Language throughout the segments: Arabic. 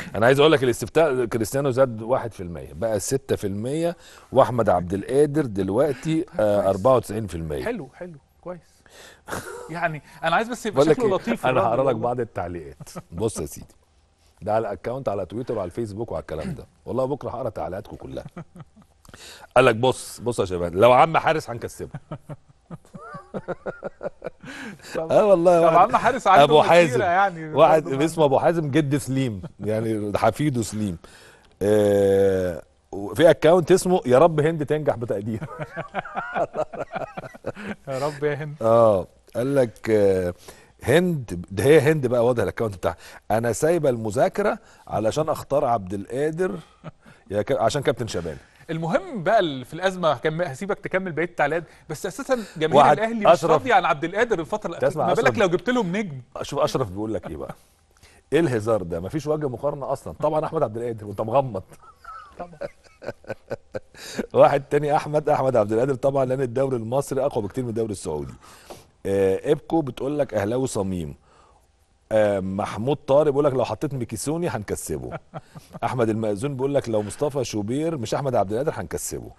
انا عايز اقول لك الاستفتاء كريستيانو زاد 1% بقى 6% واحمد عبد القادر دلوقتي طيب، آه 94% حلو حلو كويس يعني انا عايز بس يبقى شكله إيه، لطيف انا هقرا لك بعض التعليقات بص يا سيدي ده على الاكونت على تويتر وعلى الفيسبوك وعلى الكلام ده والله بكره هقرا تعليقاتكم كلها قال لك بص بص يا شباب لو عم حارس هنكسبه اه والله طبعا حارس عنده ابو حازم يعني واحد اسمه ابو حازم جد سليم يعني حفيده سليم ااا آه، وفي اكونت اسمه يا رب هند تنجح بتقدير يا رب يا هند اه قال لك آه، هند ده هي هند بقى واضح الاكونت بتاعها انا سايبه المذاكره علشان اختار عبد القادر يا عشان كابتن شبان المهم بقى في الازمه هسيبك تكمل بقيه التعليقات بس اساسا جماهير الاهلي مش راضيه عن عبد القادر الفتره الاخيره ما بالك لو جبت لهم نجم شوف اشرف بيقول لك ايه بقى ايه الهزار ده مفيش وجه مقارنه اصلا طبعا احمد عبد القادر وانت مغمض طبعا واحد تاني احمد احمد عبد القادر طبعا لان الدوري المصري اقوى بكتير من الدوري السعودي ابكو آه، بتقول لك اهلاوي صميم آه، محمود طارق بيقول لك لو حطيت ميكيسوني هنكسبه احمد المأذون بيقول لك لو مصطفى شوبير مش احمد عبد القادر هنكسبه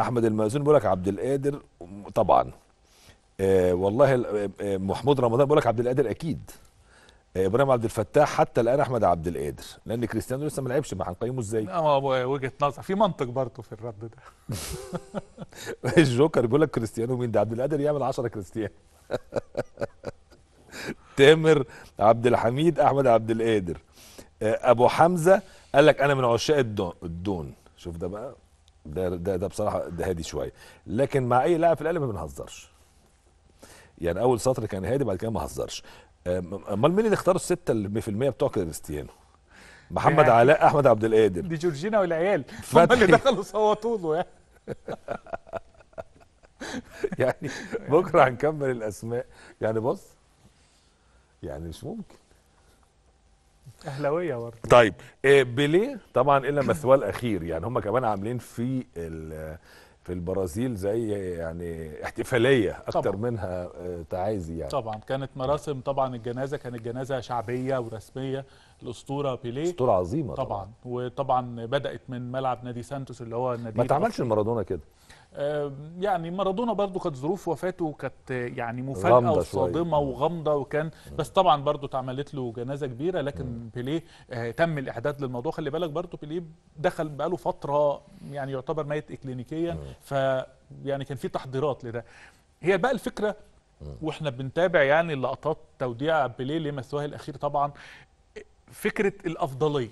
احمد المأذون بيقول لك عبد القادر طبعا آه والله آه، آه، محمود رمضان بيقول لك عبد القادر اكيد آه ابراهيم عبد الفتاح حتى الان احمد عبد القادر لان كريستيانو لسه ما لعبش ما هنقيمه ازاي؟ اه وجهه نظر في منطق برضه في الرد ده الجوكر بيقول لك كريستيانو مين ده عبد القادر يعمل 10 كريستيانو تامر عبد الحميد احمد عبد القادر آه، ابو حمزه قال لك انا من عشاق الدون شوف ده بقى ده ده, ده بصراحه ده هادي شويه لكن مع اي لاعب في الاهلي ما بنهزرش يعني اول سطر كان هادي بعد كده ما هزرش آه، امال مين اللي اختار السته اللي بتوع كريستيانو محمد يعني علاء احمد عبد القادر دي جورجينا والعيال هم اللي دخلوا صوتوا له يعني يعني بكره هنكمل الاسماء يعني بص يعني مش ممكن اهلاويه برضه طيب آه، بيليه طبعا الا مثواه الاخير يعني هم كمان عاملين في في البرازيل زي يعني احتفاليه اكتر طبعًا. منها آه، تعازي يعني طبعا كانت مراسم طبعا الجنازه كانت جنازه شعبيه ورسميه الاسطوره بيليه اسطوره عظيمه طبعا, وطبعا بدات من ملعب نادي سانتوس اللي هو النادي ما تعملش المارادونا كده آه، يعني مارادونا برضو كانت ظروف وفاته كانت يعني مفاجاه وصادمه وغامضه وكان بس طبعا برضو اتعملت له جنازه كبيره لكن بيليه آه، تم الاعداد للموضوع خلي بالك برضو بيليه دخل بقاله فتره يعني يعتبر ميت اكلينيكيا ف يعني كان في تحضيرات لده هي بقى الفكره واحنا بنتابع يعني لقطات توديع بيليه لمثواه الاخير طبعا فكره الافضليه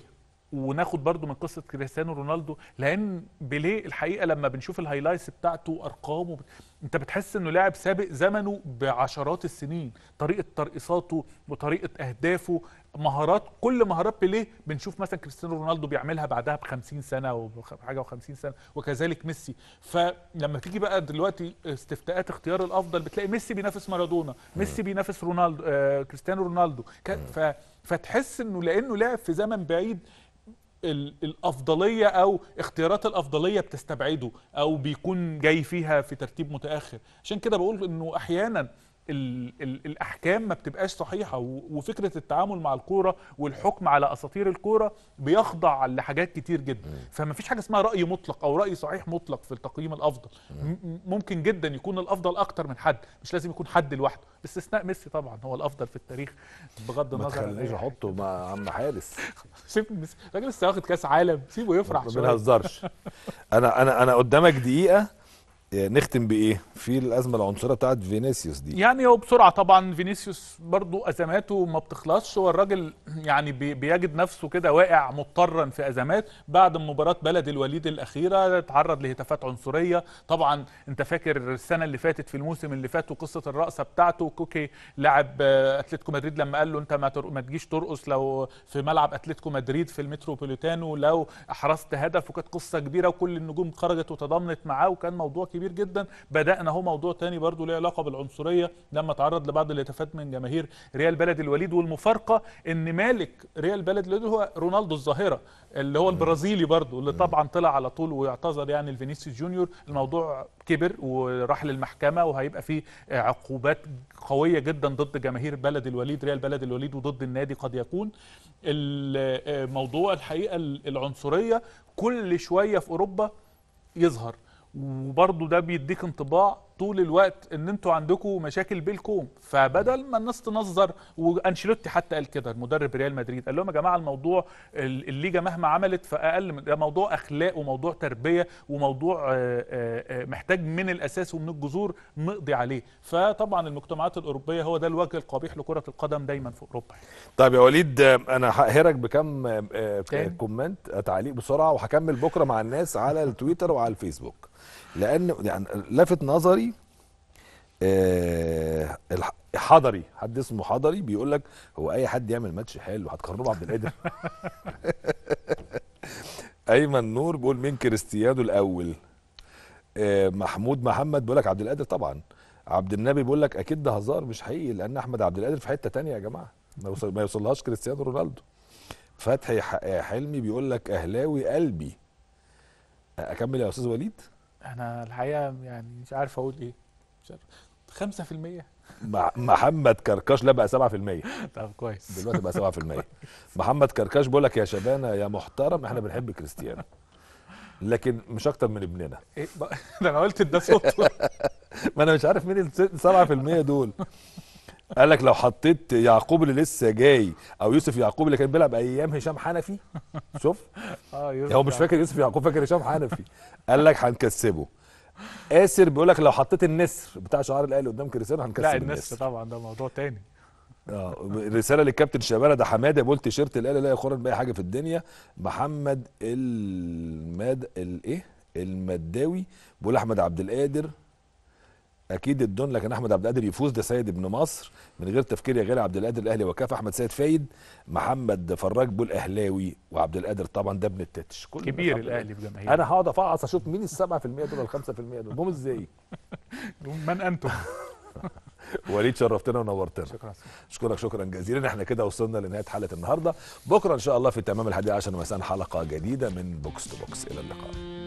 وناخد برضو من قصه كريستيانو رونالدو لان بيليه الحقيقه لما بنشوف الهايلايتس بتاعته ارقامه انت بتحس انه لاعب سابق زمنه بعشرات السنين طريقه ترقصاته وطريقه اهدافه مهارات كل مهارات بيليه بنشوف مثلا كريستيانو رونالدو بيعملها بعدها ب 50 سنه وحاجه و50 سنه وكذلك ميسي فلما تيجي بقى دلوقتي استفتاءات اختيار الافضل بتلاقي ميسي بينافس مارادونا ميسي بينافس رونالدو آه كريستيانو رونالدو ك... ف... فتحس انه لانه لعب في زمن بعيد الافضليه او اختيارات الافضليه بتستبعده او بيكون جاي فيها في ترتيب متاخر عشان كده بقول انه احيانا الاحكام ما بتبقاش صحيحه وفكره التعامل مع الكوره والحكم على اساطير الكوره بيخضع لحاجات كتير جدا فما فيش حاجه اسمها راي مطلق او راي صحيح مطلق في التقييم الافضل ممكن جدا يكون الافضل اكتر من حد مش لازم يكون حد لوحده باستثناء ميسي طبعا هو الافضل في التاريخ بغض النظر ما تخلينيش احطه مع عم حارس سيبني الراجل لسه واخد كاس عالم سيبه يفرح ما بنهزرش انا انا انا قدامك دقيقه آه، نختم بايه في الازمه العنصريه بتاعت فينيسيوس دي يعني هو بسرعه طبعا فينيسيوس برضو ازماته ما بتخلصش هو الراجل يعني بيجد نفسه كده واقع مضطرا في ازمات بعد مباراه بلد الوليد الاخيره تعرض لهتافات عنصريه طبعا انت فاكر السنه اللي فاتت في الموسم اللي فات وقصه الرقصه بتاعته كوكي لاعب اتلتيكو مدريد لما قال له انت ما, ما تجيش ترقص لو في ملعب اتلتيكو مدريد في المتروبوليتانو لو احرزت هدف وكانت قصه كبيره وكل النجوم خرجت وتضامنت معاه وكان موضوع كبير كبير جدا بدانا اهو موضوع تاني برضو ليه علاقه بالعنصريه لما تعرض لبعض الهتافات من جماهير ريال بلد الوليد والمفارقه ان مالك ريال بلد الوليد هو رونالدو الظاهره اللي هو البرازيلي برضو اللي طبعا طلع على طول ويعتذر يعني الفينيسيوس جونيور الموضوع كبر وراح للمحكمه وهيبقى فيه عقوبات قويه جدا ضد جماهير بلد الوليد ريال بلد الوليد وضد النادي قد يكون الموضوع آه، الحقيقه العنصريه كل شويه في اوروبا يظهر وبرضه ده بيديك انطباع طول الوقت ان انتوا عندكم مشاكل بالكوم فبدل ما الناس تنظر وانشيلوتي حتى قال كده المدرب ريال مدريد قال لهم يا جماعه الموضوع الليجا مهما عملت فاقل من ده موضوع اخلاق وموضوع تربيه وموضوع آه، آه، آه، محتاج من الاساس ومن الجذور نقضي عليه فطبعا المجتمعات الاوروبيه هو ده الوجه القبيح لكره القدم دايما في اوروبا طيب يا وليد انا هقهرك بكم كومنت تعليق بسرعه وهكمل بكره مع الناس على التويتر وعلى الفيسبوك لان يعني لفت نظري آه، حضري حد اسمه حضري بيقول لك هو اي حد يعمل ماتش حلو هتقارنه بعبد القادر ايمن نور بيقول مين كريستيانو الاول آه، محمود محمد بيقول لك عبد القادر طبعا عبد النبي بيقول لك اكيد ده هزار مش حقيقي لان احمد عبد القادر في حته تانية يا جماعه ما, ما يوصلهاش كريستيانو رونالدو فتحي آه، حلمي بيقول لك اهلاوي قلبي اكمل يا استاذ وليد انا الحقيقه يعني مش عارف اقول ايه مش عارف. 5% محمد كركاش لا بقى 7% طب كويس دلوقتي بقى 7% محمد كركاش بيقول لك يا شبانه يا محترم احنا بنحب كريستيانو لكن مش اكتر من ابننا ايه ده انا قلت ده صوت ما انا مش عارف مين ال 7% دول قال لك لو حطيت يعقوب اللي لسه جاي او يوسف يعقوب اللي كان بيلعب ايام هشام حنفي شوف اه يوسف هو مش فاكر يوسف يعقوب فاكر هشام حنفي قال لك هنكسبه آسر بيقول لك لو حطيت النسر بتاع شعار الاهلي قدام كريستيانو هنكسر لا النسر, طبعا ده موضوع تاني اه رساله للكابتن شبانه ده حماده بقول تيشيرت الاهلي لا يقارن باي حاجه في الدنيا محمد الماد الايه المداوي بيقول احمد عبد القادر اكيد الدون لكن احمد عبد القادر يفوز ده سيد ابن مصر من غير تفكير يا غالي عبد القادر الاهلي وكاف احمد سيد فايد محمد فراج بول اهلاوي وعبد القادر طبعا ده ابن التتش كل كبير الاهلي بجماهير انا هقعد افعص اشوف مين ال 7% دول ال 5% دول جم ازاي؟ من انتم؟ وليد شرفتنا ونورتنا شكرا اشكرك شكرا جزيلا احنا كده وصلنا لنهايه حلقه النهارده بكره ان شاء الله في تمام الحادية عشر مساء حلقه جديده من بوكس تو بوكس الى اللقاء